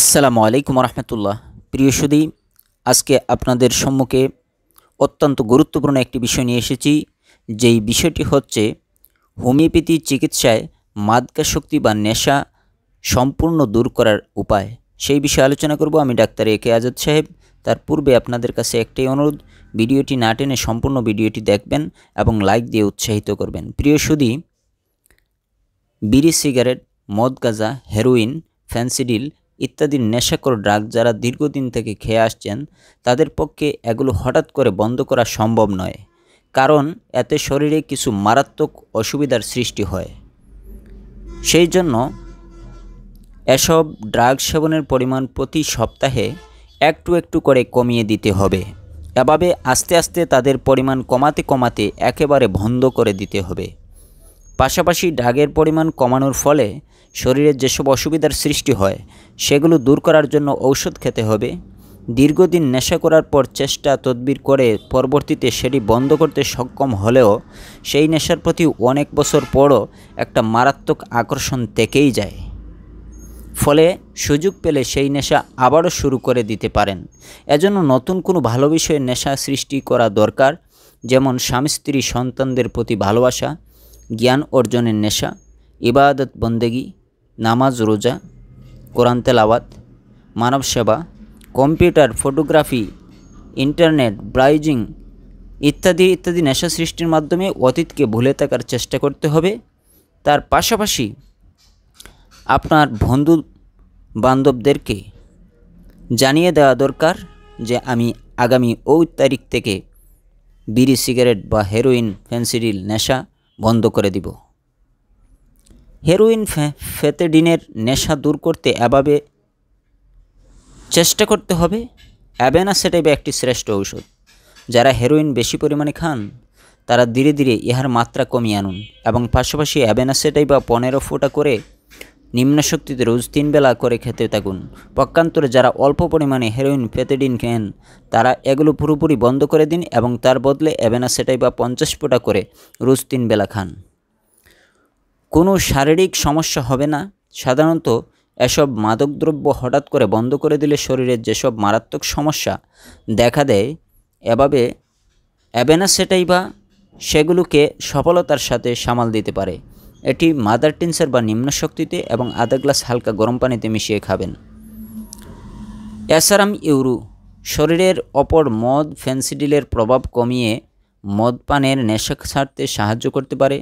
আসসালামু আলাইকুম রহমতুল্লাহ প্রিয় সুদী আজকে আপনাদের সম্মুখে অত্যন্ত গুরুত্বপূর্ণ একটি বিষয় নিয়ে এসেছি যেই বিষয়টি হচ্ছে হোমিওপ্যাথি চিকিৎসায় মাদকা শক্তি বা নেশা সম্পূর্ণ দূর করার উপায় সেই বিষয়ে আলোচনা করব আমি ডাক্তার এ কে আজাদ সাহেব তার পূর্বে আপনাদের কাছে একটাই অনুরোধ ভিডিওটি না টেনে সম্পূর্ণ ভিডিওটি দেখবেন এবং লাইক দিয়ে উৎসাহিত করবেন প্রিয় সুদী বিড়ি সিগারেট মদ গাঁজা হেরোইন ফ্যান্সিডিল ইত্যাদি নেশাকর ড্রাগ যারা দীর্ঘদিন থেকে খেয়ে আসছেন তাদের পক্ষে এগুলো হঠাৎ করে বন্ধ করা সম্ভব নয় কারণ এতে শরীরে কিছু মারাত্মক অসুবিধার সৃষ্টি হয় সেই জন্য এসব ড্রাগ সেবনের পরিমাণ প্রতি সপ্তাহে একটু একটু করে কমিয়ে দিতে হবে এভাবে আস্তে আস্তে তাদের পরিমাণ কমাতে কমাতে একেবারে বন্ধ করে দিতে হবে পাশাপাশি ডাগের পরিমাণ কমানোর ফলে শরীরে যেসব অসুবিধার সৃষ্টি হয় সেগুলো দূর করার জন্য ঔষধ খেতে হবে দীর্ঘদিন নেশা করার পর চেষ্টা তদবির করে পরবর্তীতে সেটি বন্ধ করতে সক্ষম হলেও সেই নেশার প্রতি অনেক বছর পরও একটা মারাত্মক আকর্ষণ থেকেই যায় ফলে সুযোগ পেলে সেই নেশা আবারও শুরু করে দিতে পারেন এজন্য নতুন কোনো ভালো বিষয়ে নেশা সৃষ্টি করা দরকার যেমন স্বামী স্ত্রী সন্তানদের প্রতি ভালোবাসা জ্ঞান অর্জনের নেশা ইবাদত বন্দেগি নামাজ রোজা কোরআন তেলাওয়াত মানব সেবা কম্পিউটার ফটোগ্রাফি ইন্টারনেট ব্রাইজিং ইত্যাদি ইত্যাদি নেশা সৃষ্টির মাধ্যমে অতীতকে ভুলে থাকার চেষ্টা করতে হবে তার পাশাপাশি আপনার বন্ধু বান্ধবদেরকে জানিয়ে দেওয়া দরকার যে আমি আগামী ওই তারিখ থেকে বিড়ি সিগারেট বা হেরোইন ফেন্সিডিল নেশা বন্ধ করে দিব হেরোইন ফেতেডিনের নেশা দূর করতে এভাবে চেষ্টা করতে হবে অ্যাবেনা সেটাইবে একটি শ্রেষ্ঠ ঔষধ যারা হেরোইন বেশি পরিমাণে খান তারা ধীরে ধীরে ইহার মাত্রা কমিয়ে আনুন এবং পাশাপাশি অ্যাবেনা সেটাই বা পনেরো ফোঁটা করে নিম্ন শক্তিতে রোজ তিন বেলা করে খেতে থাকুন পক্ষান্তরে যারা অল্প পরিমাণে হেরোইন ফেতেডিন খেন তারা এগুলো পুরোপুরি বন্ধ করে দিন এবং তার বদলে অ্যাবেনা সেটাই বা পঞ্চাশ ফোঁটা করে রোজ তিন বেলা খান কোনো শারীরিক সমস্যা হবে না সাধারণত এসব মাদকদ্রব্য হঠাৎ করে বন্ধ করে দিলে শরীরের যেসব মারাত্মক সমস্যা দেখা দেয় এভাবে অ্যাবেনা সেটাই বা সেগুলোকে সফলতার সাথে সামাল দিতে পারে এটি মাদার টিনসার বা নিম্ন শক্তিতে এবং আধা গ্লাস হালকা গরম পানিতে মিশিয়ে খাবেন অ্যাসারাম ইউরু শরীরের অপর মদ ফেন্সিডিলের প্রভাব কমিয়ে মদ পানের নেশা ছাড়তে সাহায্য করতে পারে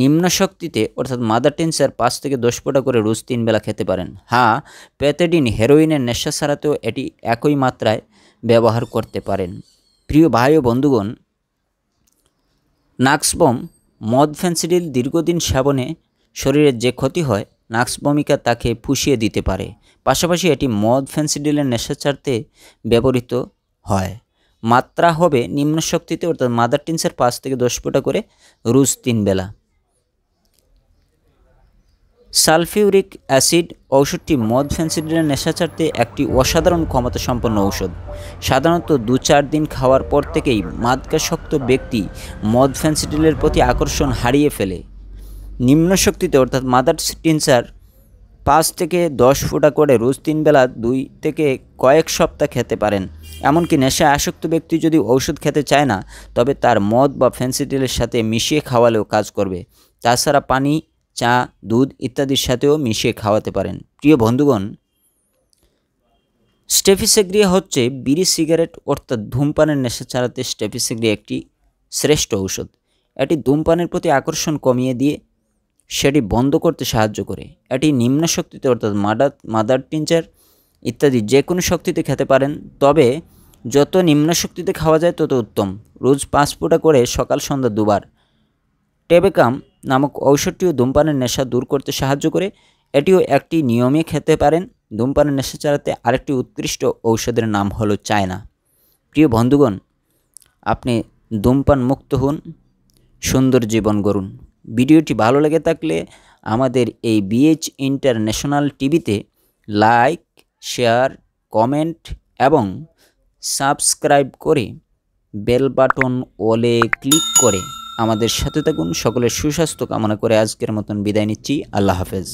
নিম্ন শক্তিতে অর্থাৎ মাদার টেন্সার পাঁচ থেকে দশ ফোঁটা করে রোজ তিন বেলা খেতে পারেন হ্যাঁ প্যাথেডিন হেরোইনের নেশা ছাড়াতেও এটি একই মাত্রায় ব্যবহার করতে পারেন প্রিয় ভাই ও বন্ধুগণ নাক্সবম মদ ফেন্সিডিল দীর্ঘদিন সেবনে শরীরের যে ক্ষতি হয় নাক্স ভূমিকা তাকে পুষিয়ে দিতে পারে পাশাপাশি এটি মদ ফেন্সিডিলের নেশাচারতে ব্যবহৃত হয় মাত্রা হবে নিম্ন শক্তিতে অর্থাৎ মাদার টিনসের পাঁচ থেকে দশ ফোঁটা করে রুজ তিন বেলা সালফিউরিক অ্যাসিড ঔষধটি মদ ফেন্সিডিনের নেশা ছাড়তে একটি অসাধারণ ক্ষমতা সম্পন্ন ঔষধ সাধারণত দু চার দিন খাওয়ার পর থেকেই মাদকাসক্ত ব্যক্তি মদ ফেন্সিডিলের প্রতি আকর্ষণ হারিয়ে ফেলে নিম্ন শক্তিতে অর্থাৎ মাদার টিনসার পাঁচ থেকে দশ ফুটা করে রোজ তিন বেলা দুই থেকে কয়েক সপ্তাহ খেতে পারেন এমনকি নেশায় আসক্ত ব্যক্তি যদি ঔষধ খেতে চায় না তবে তার মদ বা ফেন্সিডিলের সাথে মিশিয়ে খাওয়ালেও কাজ করবে তাছাড়া পানি চা দুধ ইত্যাদির সাথেও মিশিয়ে খাওয়াতে পারেন প্রিয় বন্ধুগণ স্টেফিসেগ্রিয়া হচ্ছে বিড়ি সিগারেট অর্থাৎ ধূমপানের নেশা ছাড়াতে স্টেফিসেগ্রিয়া একটি শ্রেষ্ঠ ঔষধ এটি ধূমপানের প্রতি আকর্ষণ কমিয়ে দিয়ে সেটি বন্ধ করতে সাহায্য করে এটি নিম্ন শক্তিতে অর্থাৎ মাদার মাদার টিঞ্চার ইত্যাদি যে কোনো শক্তিতে খেতে পারেন তবে যত নিম্ন শক্তিতে খাওয়া যায় তত উত্তম রোজ পাঁচ ফোটা করে সকাল সন্ধ্যা দুবার টেবেকাম নামক ঔষধটিও ধূমপানের নেশা দূর করতে সাহায্য করে এটিও একটি নিয়মে খেতে পারেন ধূমপানের নেশা চালাতে আরেকটি উৎকৃষ্ট ঔষধের নাম হলো চায়না প্রিয় বন্ধুগণ আপনি ধূমপান মুক্ত হন সুন্দর জীবন গড়ুন ভিডিওটি ভালো লেগে থাকলে আমাদের এই বিএইচ ইন্টারন্যাশনাল টিভিতে লাইক শেয়ার কমেন্ট এবং সাবস্ক্রাইব করে বেল বাটন ওলে ক্লিক করে আমাদের সাথে থাকুন সকলের সুস্বাস্থ্য কামনা করে আজকের মতন বিদায় নিচ্ছি আল্লাহ হাফেজ